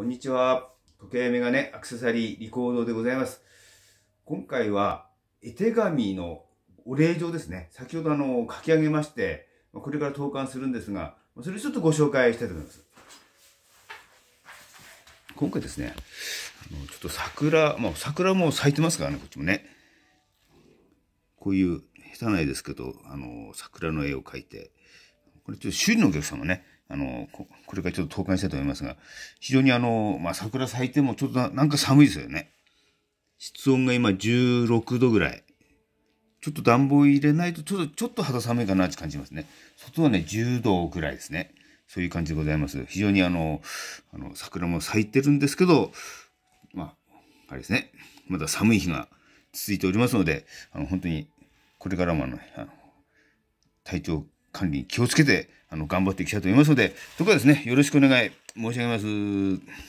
こんにちは。時計メガネアクセサリーリコードでございます。今回は絵手紙のお礼状ですね。先ほどあの書き上げまして、これから投函するんですが、それちょっとご紹介したいと思います。今回ですね、あのちょっと桜、まあ、桜も咲いてますからね、こっちもね。こういう下手な絵ですけど、あの、桜の絵を描いて、これちょっと修理のお客様ね、あの、これからちょっと投函したいと思いますが、非常にあの、まあ、桜咲いてもちょっとなんか寒いですよね。室温が今16度ぐらい。ちょっと暖房入れないと、ちょっと、ちょっと肌寒いかなって感じますね。外はね、10度ぐらいですね。そういう感じでございます。非常にあの、あの、桜も咲いてるんですけど、まあ、あれですね。まだ寒い日が続いておりますので、あの、本当に、これからもあの、あの体調管理に気をつけて、あの、頑張っていきたいと思いますので、そこはですね、よろしくお願い申し上げます。